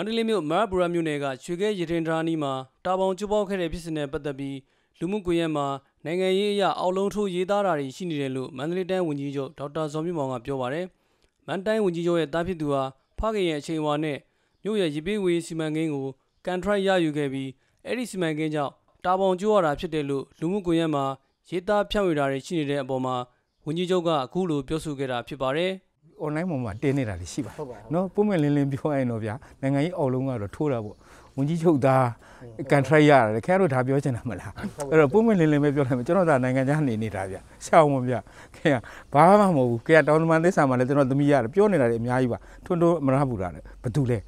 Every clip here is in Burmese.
န္တလေးမြို့မရဘူရမြို့နယ်ကရွှေခဲရတင်ဒရာနီမှာတာပေါင်ကျပေါက်ခဲ့တဲ့ဖြစ်စဉ်နဲ့ပတ်သက်ပြီးလူမှုကွန်ရက်မှာနိုင်ငံရေးအရအောက်လုံးထိုးရေးသားတာတွေရှိနေတယ်လို့မန္တလေးတိုင်းဝန်ကြီးချုပ်ဒေါက်တာဇော်မြင့်မောင်ကပြောပါရယ်မန္တတိုင်းဝန်ကြီးချုပ်ရဲ့တားဖြစ်သူဟာဖခင်ရဲ့အချိန်အဝါနဲ့မြို့ရဲ့ရေပေးဝေးစီမံကိန်းကိုကန်ထရိုက်ရယူခဲ့ပြီးအဲ့ဒီစီမံကိန်းကြောင့်တာပေါင်ကျရတာဖြစ်တယ်လို့လူမှုကွန်ရက်မှာရေးသားဖြန့်ဝေတာတွေရှိနေတဲ့အပေါ်မှာဝန်ကြီးချုပ်ကအခုလိုပြောဆိုခဲ့တာဖြစ်ပါတယ်။ online ပေါ်မှာတင်နေတာတွေရှိပါတယ်နော်ပုံမှန်လင်းလင်းပြောရရင်တော့ဗျာနိုင်ငံရေးအောက်လုံးကတော့ထိုးတာပေါ့ဝန်ကြီးချုပ်သားကန်ထရိုက်ရတာလေခင်ဗျားတို့ဒါပြောချင်တာမလားအဲ့တော့ပုံမှန်လင်းလင်းပဲပြောလိုက်မယ်ကျွန်တော်ဒါနိုင်ငံခြားနေနေတာဗျာရှောင်းမဗျာခင်ဗျာဘာမှမဟုတ်ဘူးခင်ဗျာတောင်တမန်သစ္စာမှာလည်းကျွန်တော်သမီးရတယ်ပြောနေတာတွေအများကြီးပါထွန်းထွန်းအမရဘူးတာလေဘာတူလဲ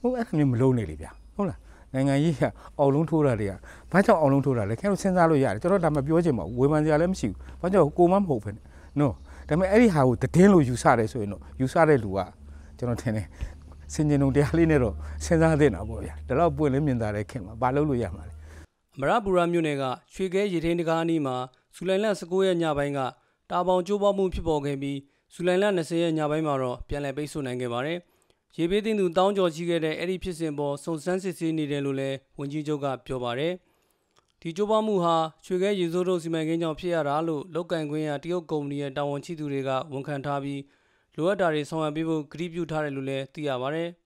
ဟုတ်အဲ့ဒါမျိုးမလုံးနေလေဗျာဟုတ်လားနိုင်ငံကြီးကအောက်လုံးထိုးတာတွေကဘာကြောင့်အောက်လုံးထိုးတာလဲခင်ဗျားတို့စဉ်းစားလို့ရတယ်ကျွန်တော်ဒါမပြောချင်ပါဘူးဝေဖန်စရာလည်းမရှိဘူးဘာကြောင့်ကိုမမဟုတ်ပဲနော်ဒါပေမဲ့အဲ့ဒီဟာကိုတည်င်းလို့ယူဆတယ်ဆိုရင်တော့ယူဆတဲ့လူကကျွန်တော်ထင်တယ်စင်ကျင်ုံတရားလေးနဲ့တော့စဉ်းစားသင့်တာပေါ့ဗျာဒါတော့ပွင့်လင်းမြင်သာတဲ့ခင်မှာဘာလို့လို့ရမှာလဲအမရပူရာမြို့နယ်ကရွှေခဲရေထင်းတကားအနီးမှာဇူလိုင်လ19ရက်ညပိုင်းကတာပေါင်ကျိုးပေါမှုဖြစ်ပေါ်ခဲ့ပြီးဇူလိုင်လ20ရက်ညပိုင်းမှာတော့ပြန်လည်ပိတ်ဆို့နိုင်ခဲ့ပါတယ်ရေပေးသိန်းသူတောင်းကြော်ကြီးခဲ့တဲ့အဲ့ဒီဖြစ်စဉ်ပေါ်စုံစမ်းစစ်ဆေးနေတယ်လို့လည်းဝန်ကြီးချုပ်ကပြောပါတယ်။ဒီကြိုးပမ်းမှုဟာရွှေခဲရေစိုးတို့စီမံကိန်းကြောင့်ဖြစ်ရတာလို့လောက်ကန်ခွင့်ရတရုတ်ကုမ္ပဏီရဲ့တာဝန်ရှိသူတွေကဝန်ခံထားပြီးလိုအပ်တာတွေဆောင်ရွက်ပေးဖို့ကတိပြုထားတယ်လို့လည်းသိရပါဗျ။